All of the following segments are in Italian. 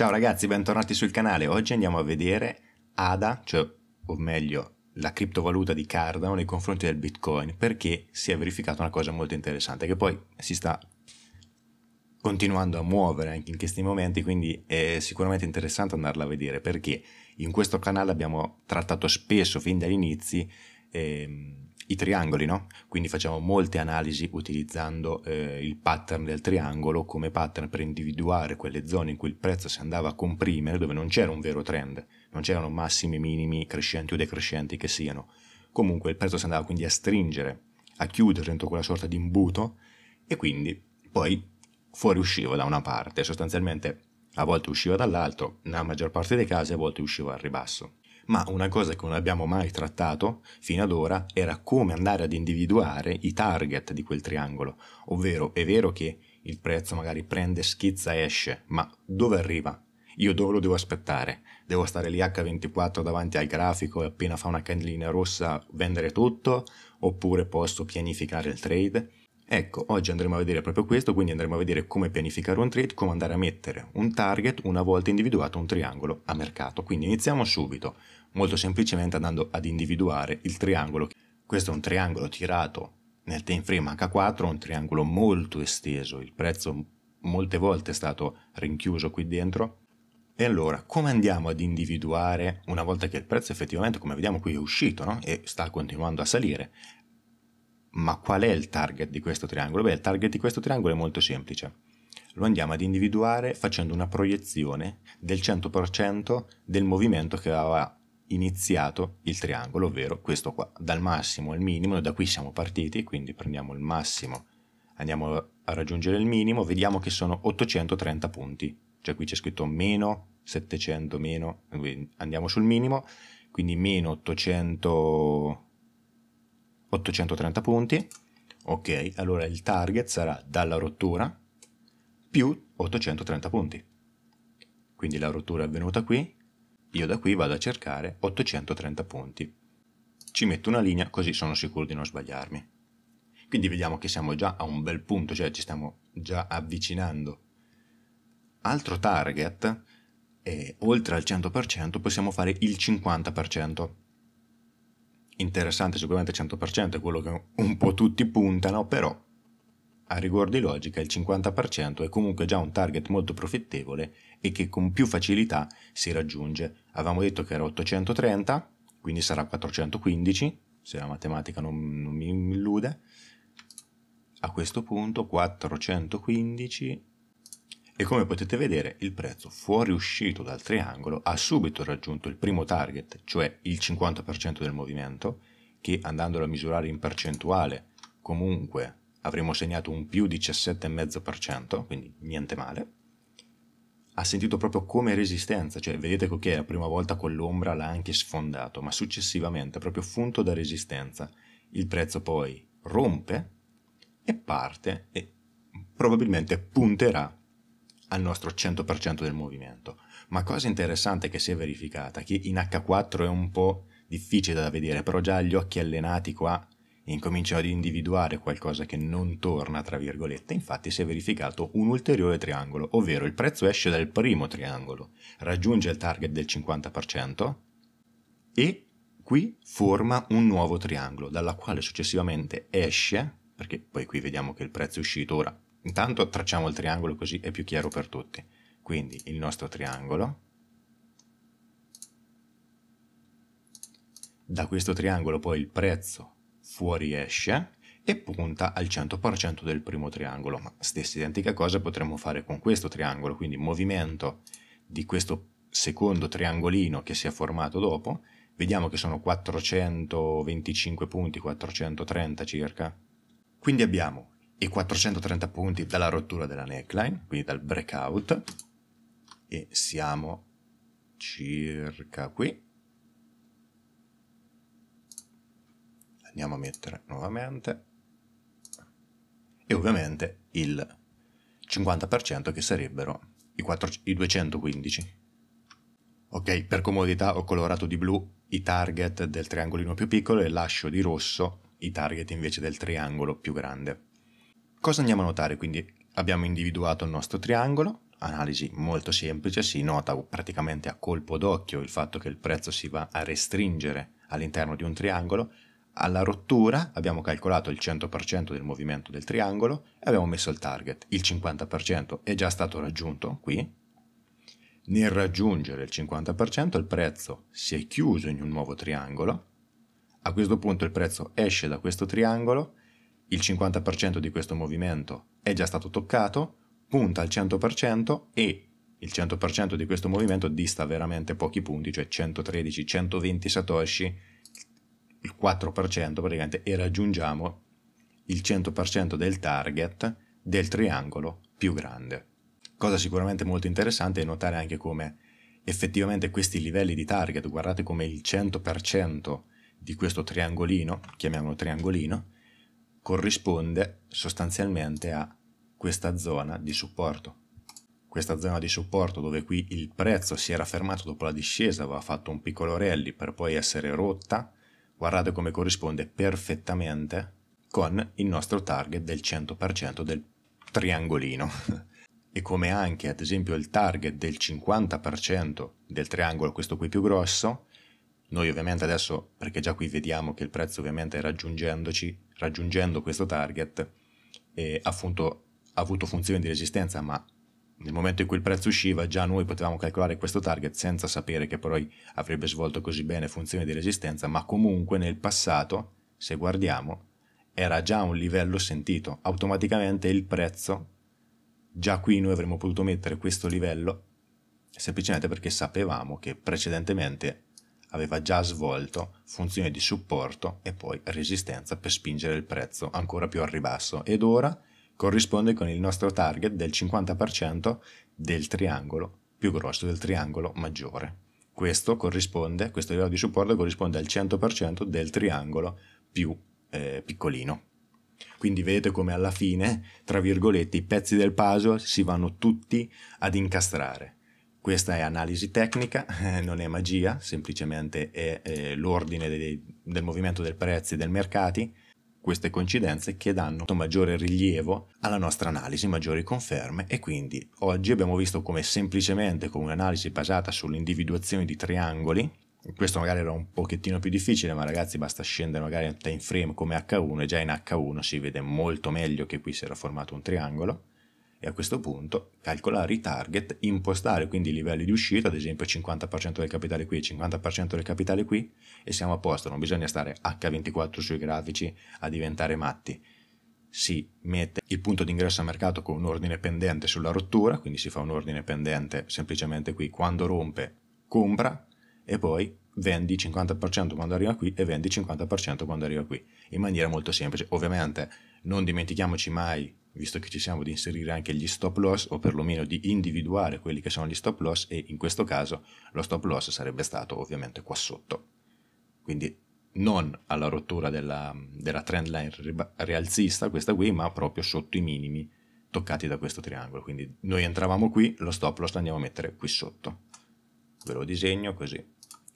Ciao ragazzi, bentornati sul canale. Oggi andiamo a vedere ADA, cioè, o meglio, la criptovaluta di Cardano nei confronti del Bitcoin, perché si è verificata una cosa molto interessante che poi si sta continuando a muovere anche in questi momenti, quindi è sicuramente interessante andarla a vedere perché in questo canale abbiamo trattato spesso fin dagli inizi ehm, i triangoli, no? Quindi facciamo molte analisi utilizzando eh, il pattern del triangolo come pattern per individuare quelle zone in cui il prezzo si andava a comprimere, dove non c'era un vero trend, non c'erano massimi, minimi, crescenti o decrescenti che siano. Comunque il prezzo si andava quindi a stringere, a chiudere dentro quella sorta di imbuto e quindi poi fuoriusciva da una parte, sostanzialmente a volte usciva dall'alto, nella maggior parte dei casi a volte usciva al ribasso ma una cosa che non abbiamo mai trattato fino ad ora era come andare ad individuare i target di quel triangolo, ovvero è vero che il prezzo magari prende, schizza, esce, ma dove arriva? Io dove lo devo aspettare? Devo stare lì H24 davanti al grafico e appena fa una candelina rossa vendere tutto? Oppure posso pianificare il trade? Ecco, oggi andremo a vedere proprio questo, quindi andremo a vedere come pianificare un trade, come andare a mettere un target una volta individuato un triangolo a mercato. Quindi iniziamo subito, molto semplicemente andando ad individuare il triangolo. Questo è un triangolo tirato nel time frame H4, un triangolo molto esteso, il prezzo molte volte è stato rinchiuso qui dentro. E allora, come andiamo ad individuare, una volta che il prezzo effettivamente, come vediamo qui, è uscito no? e sta continuando a salire, ma qual è il target di questo triangolo? Beh, il target di questo triangolo è molto semplice. Lo andiamo ad individuare facendo una proiezione del 100% del movimento che aveva iniziato il triangolo, ovvero questo qua, dal massimo al minimo, da qui siamo partiti, quindi prendiamo il massimo, andiamo a raggiungere il minimo, vediamo che sono 830 punti, cioè qui c'è scritto meno 700, meno, andiamo sul minimo, quindi meno 800... 830 punti, ok, allora il target sarà dalla rottura più 830 punti. Quindi la rottura è avvenuta qui, io da qui vado a cercare 830 punti. Ci metto una linea così sono sicuro di non sbagliarmi. Quindi vediamo che siamo già a un bel punto, cioè ci stiamo già avvicinando. Altro target, e oltre al 100% possiamo fare il 50% interessante sicuramente al 100%, è quello che un po' tutti puntano, però a riguardo di logica il 50% è comunque già un target molto profittevole e che con più facilità si raggiunge. Avevamo detto che era 830, quindi sarà 415, se la matematica non, non mi illude. A questo punto 415 e come potete vedere il prezzo fuoriuscito dal triangolo ha subito raggiunto il primo target, cioè il 50% del movimento, che andandolo a misurare in percentuale comunque avremo segnato un più 17,5%, quindi niente male. Ha sentito proprio come resistenza, cioè vedete che la prima volta con l'ombra l'ha anche sfondato, ma successivamente proprio punto da resistenza. Il prezzo poi rompe e parte e probabilmente punterà al nostro 100% del movimento. Ma cosa interessante che si è verificata, che in H4 è un po' difficile da vedere, però già gli occhi allenati qua incominciano ad individuare qualcosa che non torna, tra virgolette, infatti si è verificato un ulteriore triangolo, ovvero il prezzo esce dal primo triangolo, raggiunge il target del 50% e qui forma un nuovo triangolo, dalla quale successivamente esce, perché poi qui vediamo che il prezzo è uscito ora Intanto tracciamo il triangolo così è più chiaro per tutti. Quindi il nostro triangolo. Da questo triangolo poi il prezzo fuoriesce e punta al 100% del primo triangolo. Ma stessa identica cosa potremmo fare con questo triangolo, quindi movimento di questo secondo triangolino che si è formato dopo, vediamo che sono 425 punti, 430 circa. Quindi abbiamo i 430 punti dalla rottura della neckline, quindi dal breakout, e siamo circa qui. Andiamo a mettere nuovamente. E ovviamente il 50% che sarebbero i, 4, i 215. Ok, per comodità ho colorato di blu i target del triangolino più piccolo e lascio di rosso i target invece del triangolo più grande. Cosa andiamo a notare quindi? Abbiamo individuato il nostro triangolo, analisi molto semplice, si nota praticamente a colpo d'occhio il fatto che il prezzo si va a restringere all'interno di un triangolo, alla rottura abbiamo calcolato il 100% del movimento del triangolo e abbiamo messo il target, il 50% è già stato raggiunto qui, nel raggiungere il 50% il prezzo si è chiuso in un nuovo triangolo, a questo punto il prezzo esce da questo triangolo, il 50% di questo movimento è già stato toccato, punta al 100% e il 100% di questo movimento dista veramente pochi punti, cioè 113-120 satoshi, il 4% praticamente, e raggiungiamo il 100% del target del triangolo più grande. Cosa sicuramente molto interessante è notare anche come effettivamente questi livelli di target, guardate come il 100% di questo triangolino, chiamiamolo triangolino, corrisponde sostanzialmente a questa zona di supporto. Questa zona di supporto dove qui il prezzo si era fermato dopo la discesa, aveva fatto un piccolo rally per poi essere rotta, guardate come corrisponde perfettamente con il nostro target del 100% del triangolino. e come anche ad esempio il target del 50% del triangolo, questo qui più grosso, noi ovviamente adesso, perché già qui vediamo che il prezzo ovviamente raggiungendoci, raggiungendo questo target, ha avuto funzione di resistenza, ma nel momento in cui il prezzo usciva già noi potevamo calcolare questo target senza sapere che poi avrebbe svolto così bene funzione di resistenza, ma comunque nel passato, se guardiamo, era già un livello sentito, automaticamente il prezzo, già qui noi avremmo potuto mettere questo livello semplicemente perché sapevamo che precedentemente aveva già svolto funzioni di supporto e poi resistenza per spingere il prezzo ancora più al ribasso ed ora corrisponde con il nostro target del 50% del triangolo più grosso del triangolo maggiore. Questo corrisponde, questo livello di supporto corrisponde al 100% del triangolo più eh, piccolino. Quindi vedete come alla fine, tra virgolette, i pezzi del puzzle si vanno tutti ad incastrare questa è analisi tecnica, non è magia, semplicemente è, è l'ordine dei, del movimento dei prezzi e dei mercati, queste coincidenze che danno maggiore rilievo alla nostra analisi, maggiori conferme e quindi oggi abbiamo visto come semplicemente con un'analisi basata sull'individuazione di triangoli, questo magari era un pochettino più difficile ma ragazzi basta scendere magari in time frame come H1 e già in H1 si vede molto meglio che qui si era formato un triangolo e a questo punto calcolare i target, impostare quindi i livelli di uscita, ad esempio 50% del capitale qui, 50% del capitale qui e siamo a posto, non bisogna stare H24 sui grafici a diventare matti. Si mette il punto d'ingresso a mercato con un ordine pendente sulla rottura, quindi si fa un ordine pendente semplicemente qui, quando rompe compra e poi vendi 50% quando arriva qui e vendi 50% quando arriva qui, in maniera molto semplice. Ovviamente non dimentichiamoci mai visto che ci siamo, di inserire anche gli stop loss o perlomeno di individuare quelli che sono gli stop loss e in questo caso lo stop loss sarebbe stato ovviamente qua sotto. Quindi non alla rottura della, della trend line rialzista, questa qui, ma proprio sotto i minimi toccati da questo triangolo. Quindi noi entravamo qui, lo stop loss lo andiamo a mettere qui sotto. Ve lo disegno così.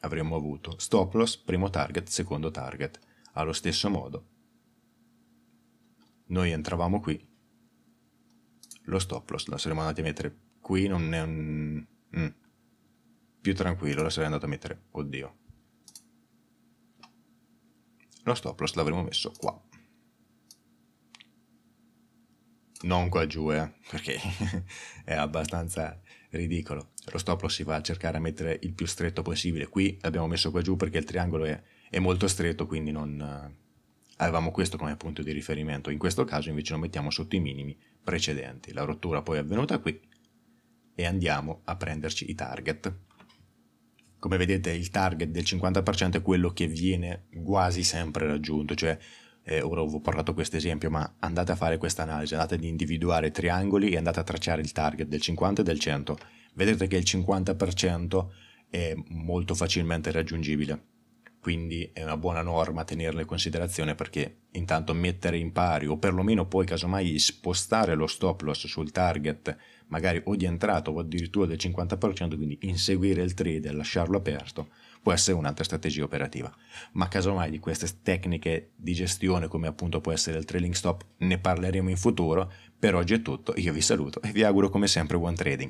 Avremmo avuto stop loss, primo target, secondo target. Allo stesso modo, noi entravamo qui, lo stop loss la saremmo andati a mettere qui, non è un... Mm. Più tranquillo la sarei andato a mettere, oddio. Lo stop loss l'avremmo messo qua. Non qua giù, eh, perché è abbastanza ridicolo. Lo stop loss si va a cercare a mettere il più stretto possibile. Qui l'abbiamo messo qua giù perché il triangolo è, è molto stretto, quindi non avevamo questo come punto di riferimento, in questo caso invece lo mettiamo sotto i minimi precedenti. La rottura poi è avvenuta qui e andiamo a prenderci i target. Come vedete il target del 50% è quello che viene quasi sempre raggiunto, cioè eh, ora vi ho parlato questo esempio, ma andate a fare questa analisi, andate ad individuare triangoli e andate a tracciare il target del 50 e del 100. Vedrete che il 50% è molto facilmente raggiungibile quindi è una buona norma tenerlo in considerazione perché intanto mettere in pari o perlomeno poi casomai spostare lo stop loss sul target magari o di entrata o addirittura del 50% quindi inseguire il trade e lasciarlo aperto può essere un'altra strategia operativa ma casomai di queste tecniche di gestione come appunto può essere il trailing stop ne parleremo in futuro per oggi è tutto io vi saluto e vi auguro come sempre buon trading